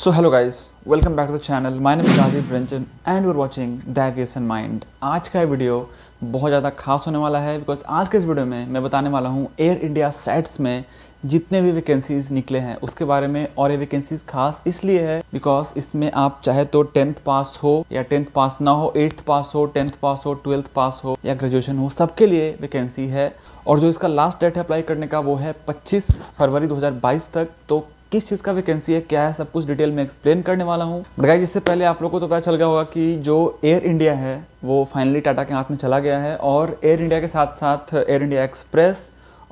So hello guys, welcome back to the channel. My name Rajeev Ranjan and and you're watching Davies and आज का video बहुत ज़्यादा खास होने वाला है बिकॉज आज के इस वीडियो में मैं बताने वाला हूँ एयर इंडिया सेट्स में जितने भी वैकेंसीज निकले हैं उसके बारे में और ये वैकेंसीज खास इसलिए है बिकॉज इसमें आप चाहे तो टेंथ पास हो या टेंथ पास ना हो एट्थ पास हो टेंथ पास हो ट्वेल्थ पास हो या ग्रेजुएशन हो सबके लिए वैकेंसी है और जो इसका लास्ट डेट है अप्लाई करने का वो है 25 फरवरी 2022 तक तो किस चीज़ का वैकेंसी है क्या है सब कुछ डिटेल में एक्सप्लेन करने वाला हूँ बट इससे पहले आप लोगों को तो पता चल गया होगा कि जो एयर इंडिया है वो फाइनली टाटा के हाथ में चला गया है और एयर इंडिया के साथ साथ एयर इंडिया एक्सप्रेस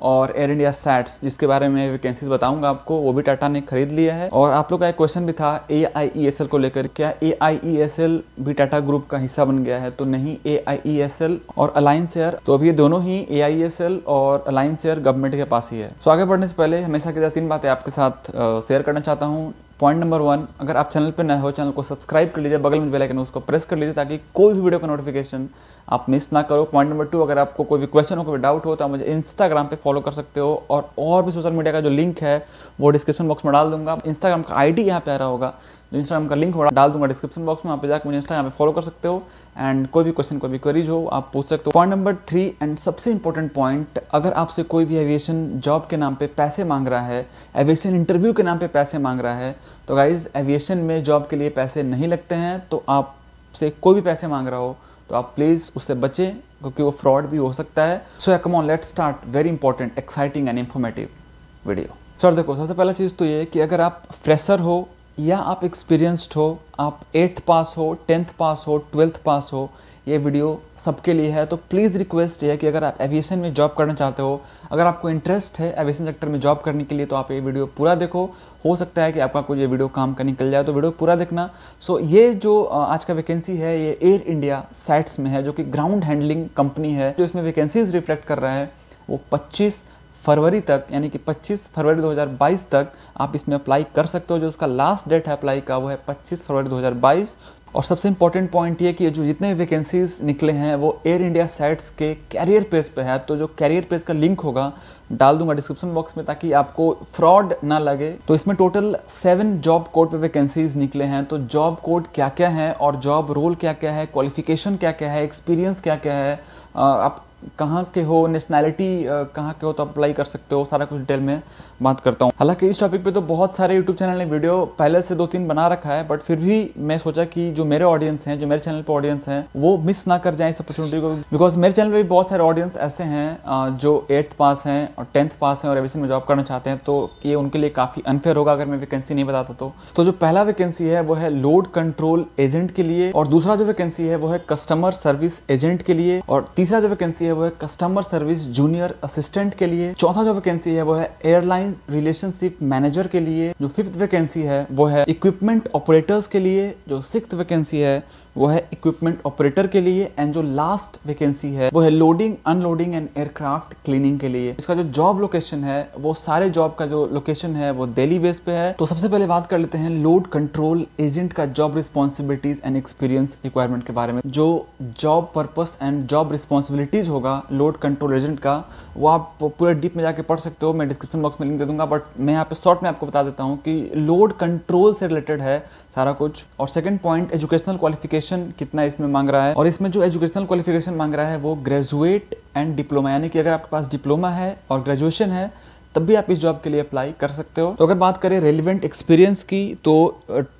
और एयर इंडिया सैट्स जिसके बारे में वैकेंसीज बताऊंगा आपको वो भी टाटा ने खरीद लिया है और आप लोग का एक क्वेश्चन भी था ए आई ई एस एल को लेकर क्या ए आई ई एस एल भी टाटा ग्रुप का हिस्सा बन गया है तो नहीं A I E S L और अलायंस एयर तो अभी ये दोनों ही ए आई एस एल और अलायंस एयर गवर्नमेंट के पास ही है तो आगे बढ़ने से पहले हमेशा की तीन बातें आपके साथ शेयर करना चाहता हूँ पॉइंट नंबर वन अगर आप चैनल पर नए हो चैनल को सब्सक्राइब कर लीजिए बगल में बेल आइकन उसको प्रेस कर लीजिए ताकि कोई भी वीडियो का नोटिफिकेशन आप मिस ना करो पॉइंट नंबर टू अगर आपको कोई भी क्वेश्चन हो कोई डाउट हो तो आप मुझे इंस्टाग्राम पे फॉलो कर सकते हो और और भी सोशल मीडिया का जो लिंक है वो डिस्क्रिप्शन बॉक्स में डाल दूंगा इंस्टाग्राम का आईडी यहाँ पे आ रहा होगा जो तो इंस्टाग्राम का लिंक होगा डाल दूंगा डिस्क्रिप्शन बॉक्स में आप जाकर मुझे इंस्टाग्राम पे फॉलो कर सकते हो एंड कोई भी क्वेश्चन कोई भी क्वेरीज हो आप पूछ सकते हो पॉइंट नंबर थ्री एंड सबसे इंपॉर्टेंट पॉइंट अगर आपसे कोई भी एविएशन जॉब के नाम पे पैसे मांग रहा है एविएशन इंटरव्यू के नाम पे पैसे मांग रहा है तो गाइज एविएशन में जॉब के लिए पैसे नहीं लगते हैं तो आपसे कोई भी पैसे मांग रहा हो तो आप प्लीज़ उससे बचें क्योंकि वो फ्रॉड भी हो सकता है so come on let start very important exciting and informative video sir देखो सबसे पहला चीज़ तो ये कि अगर आप फ्रेशर हो या आप एक्सपीरियंस्ड हो आप एट्थ पास हो टेंथ पास हो ट्वेल्थ पास हो ये वीडियो सबके लिए है तो प्लीज़ रिक्वेस्ट है कि अगर आप एविएशन में जॉब करना चाहते हो अगर आपको इंटरेस्ट है एविएशन सेक्टर में जॉब करने के लिए तो आप ये वीडियो पूरा देखो हो सकता है कि आपका कोई ये वीडियो काम का निकल जाए तो वीडियो पूरा देखना सो ये जो आज का वैकेंसी है ये एयर इंडिया साइट्स में है जो कि ग्राउंड हैंडलिंग कंपनी है जो इसमें वैकेंसीज रिफ्लेक्ट कर रहा है वो पच्चीस फरवरी तक यानी कि 25 फरवरी 2022 तक आप इसमें अप्लाई कर सकते हो जो उसका लास्ट डेट है अप्लाई का वो है 25 फरवरी 2022 और सबसे इंपॉर्टेंट पॉइंट ये कि जो जितने वैकेंसीज निकले हैं वो एयर इंडिया साइट्स के कैरियर पेज पे है तो जो कैरियर पेज का लिंक होगा डाल दूंगा डिस्क्रिप्शन बॉक्स में ताकि आपको फ्रॉड ना लगे तो इसमें टोटल सेवन जॉब कोड पे वैकेंसीज निकले हैं तो जॉब कोड क्या क्या है और जॉब रोल क्या क्या है क्वालिफिकेशन क्या क्या है एक्सपीरियंस क्या क्या है आप कहाँ के हो नेशनैलिटी कहाँ के हो तो अप्लाई कर सकते हो सारा कुछ डिटेल में बात करता हूँ हालांकि इस टॉपिक पे तो बहुत सारे यूट्यूब चैनल ने वीडियो पहले से दो तीन बना रखा है बट फिर भी मैं सोचा कि जो मेरे ऑडियंस हैं जो मेरे चैनल पर ऑडियंस हैं वो मिस ना कर जाए इस अपॉर्चुनिटी को बिकॉज मेरे चैनल पर भी बहुत सारे ऑडियंस ऐसे हैं जो एट्थ पास हैं और टेंथ पास हैं और एविशन में जॉब करना चाहते हैं तो ये उनके लिए काफ़ी अनफेयर होगा अगर मैं वैकेंसी नहीं बताता तो, तो जो पहला वैकेंसी है वो है लोड कंट्रोल एजेंट के लिए और दूसरा जो वैकेंसी है वो है कस्टमर सर्विस एजेंट के लिए और तीसरा जो वैकेंसी है है वो है कस्टमर सर्विस जूनियर असिस्टेंट के लिए चौथा जो वैकेंसी है वो है एयरलाइन रिलेशनशिप मैनेजर के लिए जो फिफ्थ वैकेंसी है वो है इक्विपमेंट ऑपरेटर्स के लिए जो सिक्स वैकेंसी है वो है इक्विपमेंट ऑपरेटर के लिए एंड जो लास्ट वैकेंसी है वो है loading unloading and aircraft cleaning के लिए इसका जो जॉब लोकेशन है वो सारे जॉब का जो लोकेशन है वो दिल्ली बेस पे है तो सबसे पहले बात कर लेते हैं लोड कंट्रोल एजेंट का job responsibilities and experience requirement के बारे में जो job purpose and job responsibilities होगा लोड कंट्रोल एजेंट का वो आप पूरे डीप में जाके पढ़ सकते हो मैं डिस्क्रिप्शन बॉक्स में लिंक दे दूंगा बट मैं यहाँ पे शॉर्ट में आपको बता देता हूँ कि लोड कंट्रोल से रिलेटेड है सारा कुछ और सेकंड पॉइंट एजुकेशनल क्वालिफिकेशन कितना इसमें मांग रहा है और इसमें जो एजुकेशनल क्वालिफिकेशन मांग रहा है वो ग्रेजुएट एंड डिप्लोमा यानी कि अगर आपके पास डिप्लोमा है और ग्रेजुएशन है तब भी आप इस जॉब के लिए अप्लाई कर सकते हो तो अगर बात करें रेलिवेंट एक्सपीरियंस की तो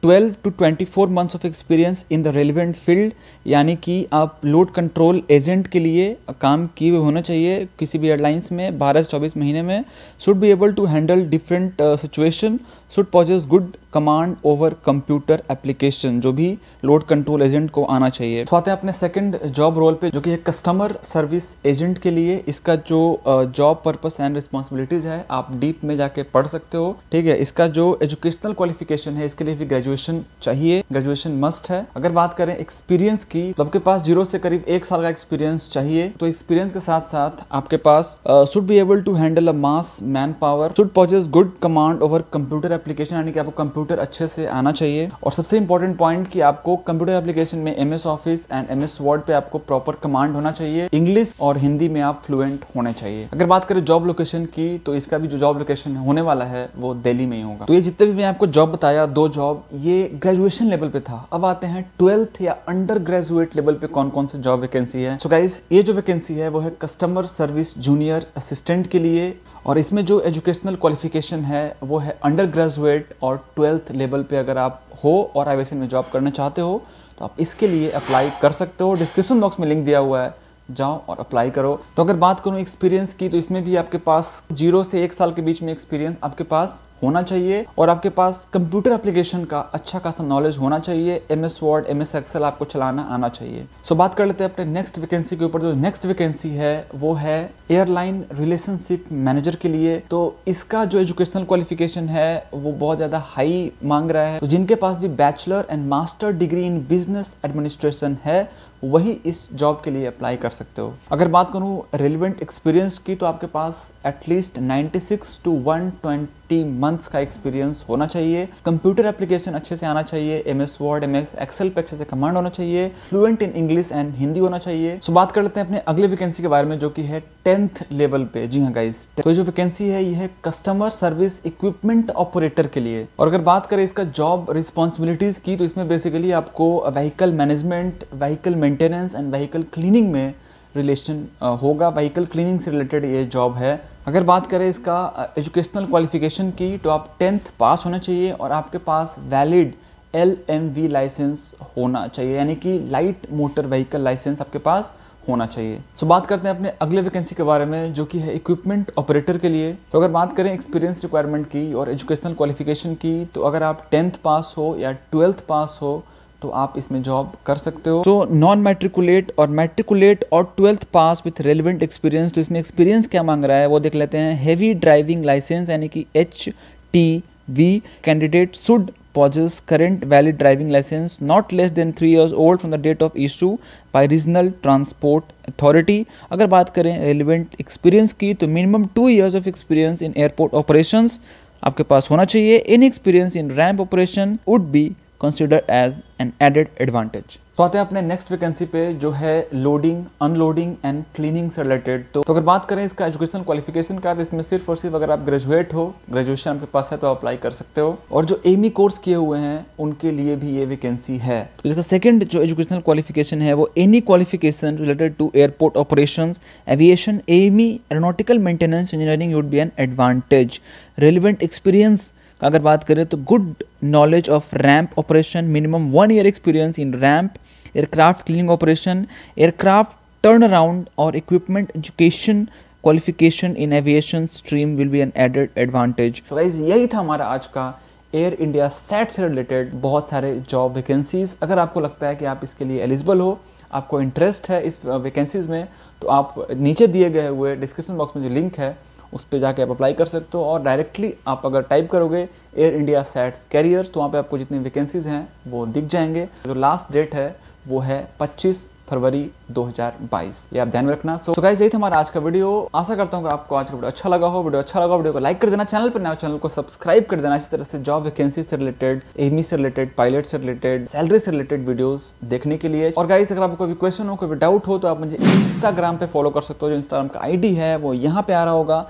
12 to 24 months of experience in the relevant field यानी कि आप लोड कंट्रोल एजेंट के लिए काम किए हुए होना चाहिए किसी भी एयरलाइंस में बारह से चौबीस महीने में should be able to handle different situation should possess good command over computer application जो भी लोड कंट्रोल एजेंट को आना चाहिए तो आते हैं अपने सेकेंड जॉब रोल पे जो कि कस्टमर सर्विस एजेंट के लिए इसका जो जॉब पर्पस एंड रिस्पॉन्सिबिलिटीज है है आप डीप में जाके पढ़ सकते हो ठीक है इसका जो एजुकेशनल क्वालिफिकेशन है इसके लिए भी ग्रेजुएशन चाहिए ग्रेजुएशन मस्ट है अगर बात करें एक्सपीरियंस की तो आपके पास जीरो से करीब एक साल का एक्सपीरियंस चाहिए तो एक्सपीरियंस के साथ साथ आपके पास should be able to handle a mass manpower should possess good command over computer application यानी कि आपको कंप्यूटर अच्छे से आना चाहिए और सबसे इंपॉर्टेंट पॉइंट कि आपको कंप्यूटर एप्लीकेशन में M office and M S word पे आपको प्रॉपर कमांड होना चाहिए इंग्लिश और हिंदी में आप फ्लुएंट होने चाहिए अगर बात करें जॉब लोकेशन की तो इसके इसका भी जो जॉब लोकेशन होने वाला है वो दिल्ली में ही होगा तो ये जितने भी मैं आपको जॉब बताया दो जॉब ये ग्रेजुएशन लेवल पे था अब आते हैं ट्वेल्थ या अंडर ग्रेजुएट लेवल पे कौन कौन से जॉब वैकेंसी है सो so गाइस ये जो वैकेंसी है वो है कस्टमर सर्विस जूनियर असिस्टेंट के लिए और इसमें जो एजुकेशनल क्वालिफिकेशन है वो है अंडर ग्रेजुएट और ट्वेल्थ लेवल पे अगर आप हो और आई में जॉब करना चाहते हो तो आप इसके लिए अप्लाई कर सकते हो डिस्क्रिप्शन बॉक्स में लिंक दिया हुआ है जाओ और अप्लाई करो तो अगर बात करूँ एक्सपीरियंस की तो इसमें भी आपके पास जीरो से एक साल के बीच में एक्सपीरियंस आपके पास होना चाहिए और आपके पास कंप्यूटर एप्लीकेशन का अच्छा खासा नॉलेज होना चाहिए M S word M S excel आपको चलाना आना चाहिए सो so, बात कर लेते हैं अपने नेक्स्ट वैकेंसी के ऊपर जो नेक्स्ट वैकेंसी है वो है एयरलाइन रिलेशनशिप मैनेजर के लिए तो इसका जो एजुकेशनल क्वालिफिकेशन है वो बहुत ज़्यादा हाई मांग रहा है तो जिनके पास भी bachelor and master degree in business administration है वही इस जॉब के लिए अप्लाई कर सकते हो अगर बात करूँ रेलिवेंट एक्सपीरियंस की तो आपके पास एटलीस्ट 96 टू 120 मंथ्स का एक्सपीरियंस होना चाहिए कंप्यूटर एप्लीकेशन अच्छे से आना चाहिए M S word M S excel पे अच्छे से कमांड होना चाहिए fluent in English and Hindi होना चाहिए सो बात कर लेते हैं अपने अगले वैकेंसी के बारे में जो कि है टेंथ लेवल पे जी हाँ गाइस तो जो वैकेंसी है यह है कस्टमर सर्विस इक्विपमेंट ऑपरेटर के लिए और अगर बात करें इसका जॉब रिस्पॉन्सिबिलिटीज की तो इसमें बेसिकली आपको vehicle management vehicle maintenance and vehicle cleaning में रिलेशन होगा व्हीकल क्लीनिंग से रिलेटेड ये जॉब है अगर बात करें इसका एजुकेशनल क्वालिफिकेशन की तो आप टेंथ पास होना चाहिए और आपके पास valid L M V license होना चाहिए यानी कि लाइट मोटर व्हीकल लाइसेंस आपके पास होना चाहिए सो so, बात करते हैं अपने अगले वैकेंसी के बारे में जो कि है इक्विपमेंट ऑपरेटर के लिए तो अगर बात करें एक्सपीरियंस रिक्वायरमेंट की और एजुकेशनल क्वालिफिकेशन की तो अगर आप टेंथ पास हो या ट्वेल्थ पास हो तो आप इसमें जॉब कर सकते हो तो नॉन मैट्रिकुलेट और मैट्रिकुलेट और twelfth pass with relevant experience तो इसमें एक्सपीरियंस क्या मांग रहा है वो देख लेते हैं हैवी ड्राइविंग लाइसेंस यानी कि H T V candidate should possess current valid driving license not less than three years old from the date of issue by regional transport authority अगर बात करें relevant experience की तो minimum two years of experience in airport operations आपके पास होना चाहिए in experience in ramp operation would be consider as an added advantage तो आते हैं अपने नेक्स्ट वैकेंसी पे जो है लोडिंग अनलोडिंग एंड क्लीनिंग से रिलेटेड तो अगर बात करें इसका एजुकेशनल क्वालिफिकेशन का तो इसमें सिर्फ और सिर्फ अगर आप ग्रेजुएट हो ग्रेजुएशन आपके पास है तो आप अप्लाई कर सकते हो और जो एमी कोर्स e किए हुए हैं उनके लिए भी ये वैकेंसी है तो इसका सेकेंड जो एजुकेशनल क्वालिफिकेशन है वो any qualification related to airport operation aviation AME aeronautical maintenance engineering would be an advantage relevant experience अगर बात करें तो good knowledge of ramp operation minimum one year experience in ramp aircraft cleaning operation aircraft turn around और equipment education qualification in aviation stream will be an added advantage तो guys यही था हमारा आज का एयर इंडिया सेट से related बहुत सारे जॉब वैकेंसीज अगर आपको लगता है कि आप इसके लिए एलिजिबल हो आपको इंटरेस्ट है इस वैकेंसीज में तो आप नीचे दिए गए हुए डिस्क्रिप्शन बॉक्स में जो लिंक है उस पर जाके आप अप्लाई कर सकते हो और डायरेक्टली आप अगर टाइप करोगे एयर इंडिया सेट्स कैरियर्स तो वहाँ पे आपको जितनी वैकेंसीज हैं वो दिख जाएंगे जो लास्ट डेट है वो है 25 फरवरी 2022 ये आप ध्यान में रखना सो so, यही था हमारा आज का वीडियो आशा करता हूँ आपको आज का वीडियो अच्छा लगा हो वीडियो अच्छा लगा वीडियो को लाइक कर देना चैनल पर नया चैनल को सब्सक्राइब कर देना इसी तरह से जॉब वैकेंसी से रिलेटेड एमी से रिलेटेड पायलट से रिलेटेड सैलरी से रिलेटेड वीडियो देखने के लिए और गाइस अगर आपको कोई क्वेश्चन हो कोई डाउट हो तो आप मुझे इंस्टाग्राम पे फॉलो कर सकते हो जो इंस्टाग्राम का आईडी है वो यहाँ पे आ रहा होगा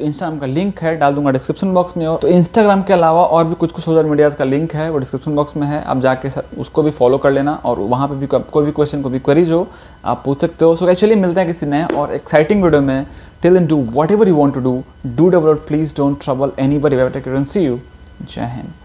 इंस्टाग्राम का लिंक है डाल दूंगा डिस्क्रिप्शन बॉक्स में और तो इंस्टाग्राम के अलावा और भी कुछ कुछ सोशल मीडियाज़ का लिंक है वो डिस्क्रिप्शन बॉक्स में है आप जाके सर उसको भी फॉलो कर लेना और वहाँ पे भी कोई भी क्वेश्चन कोई भी क्वेरीज हो आप पूछ सकते हो सो एक्चुअली मिलते हैं किसी नए और एक्साइटिंग वीडियो में till then do whatever you want to do do develop please don't trouble anybody see you Jai Hind